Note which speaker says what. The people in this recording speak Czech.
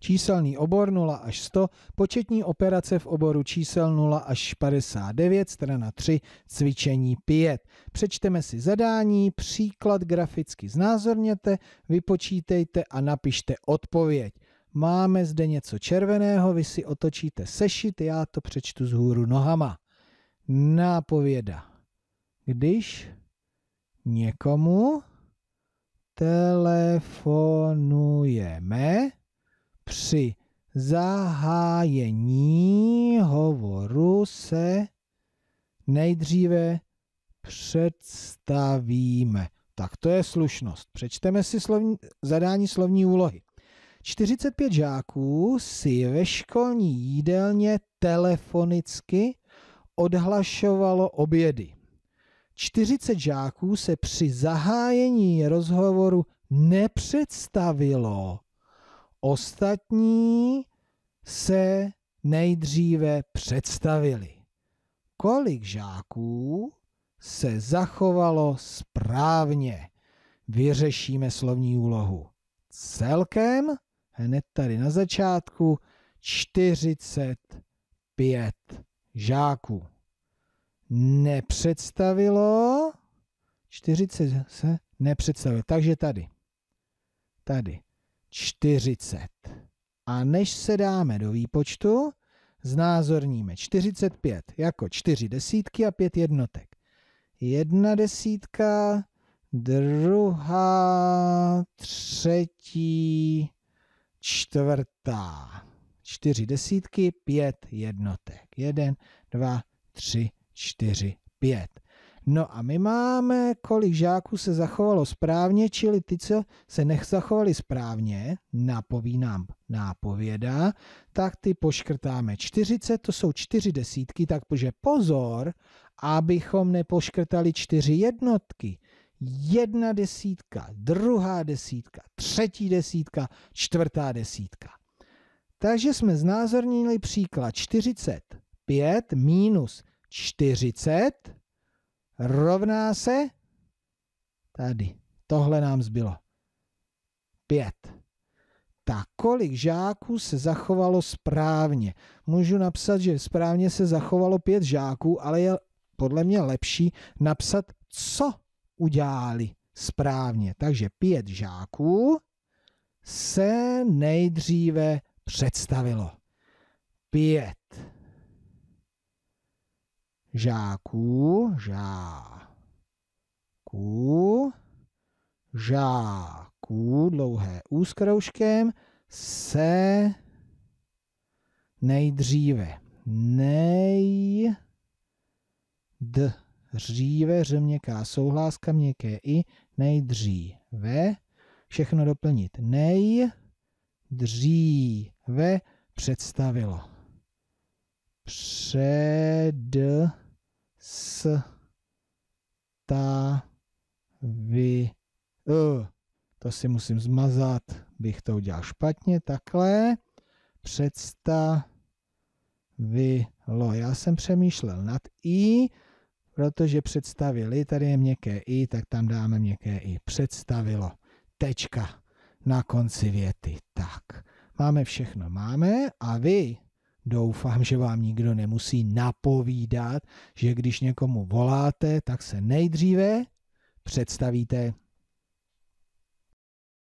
Speaker 1: Číselný obor 0 až 100, početní operace v oboru čísel 0 až 59, strana 3, cvičení 5. Přečteme si zadání, příklad graficky znázorněte, vypočítejte a napište odpověď. Máme zde něco červeného, vy si otočíte sešit, já to přečtu z hůru nohama. Nápověda. Když někomu telefonujeme, při zahájení hovoru se nejdříve představíme. Tak to je slušnost. Přečteme si slovní, zadání slovní úlohy. 45 žáků si ve školní jídelně telefonicky odhlašovalo obědy. 40 žáků se při zahájení rozhovoru nepředstavilo ostatní se nejdříve představili. Kolik žáků se zachovalo správně? Vyřešíme slovní úlohu. Celkem, hned tady na začátku, 45 žáků. Nepředstavilo, 40 se nepředstavilo, takže tady. Tady 40. A než se dáme do výpočtu, znázorníme 45 jako 4 desítky a 5 jednotek. Jedna desítka, druhá, třetí, čtvrtá. Čtyři desítky, pět jednotek. Jeden, dva, tři, čtyři, pět. No a my máme, kolik žáků se zachovalo správně, čili ty, co se nezachovali správně, nám nápověda, tak ty poškrtáme 40, to jsou čtyři desítky, takže pozor, abychom nepoškrtali čtyři jednotky. Jedna desítka, druhá desítka, třetí desítka, čtvrtá desítka. Takže jsme znázornili příklad 45 minus 40 rovná se tady. Tohle nám zbylo. Pět. Tak kolik žáků se zachovalo správně? Můžu napsat, že správně se zachovalo pět žáků, ale je podle mě lepší napsat, co udělali správně. Takže pět žáků se nejdříve představilo. Pět žáků, žáků, žáků, dlouhé U s kroužkem, se nejdříve, nej, d, dříve, řeměká souhláska, měkké i, nejdříve, všechno doplnit, nej, dříve představilo. Před Stavy. Uh, to si musím zmazat, bych to udělal špatně, takhle. Představilo. Já jsem přemýšlel nad i, protože představili, tady je měkké i, tak tam dáme měkké i. Představilo. Tečka na konci věty. Tak, máme všechno, máme a vy Doufám, že vám nikdo nemusí napovídat, že když někomu voláte, tak se nejdříve představíte.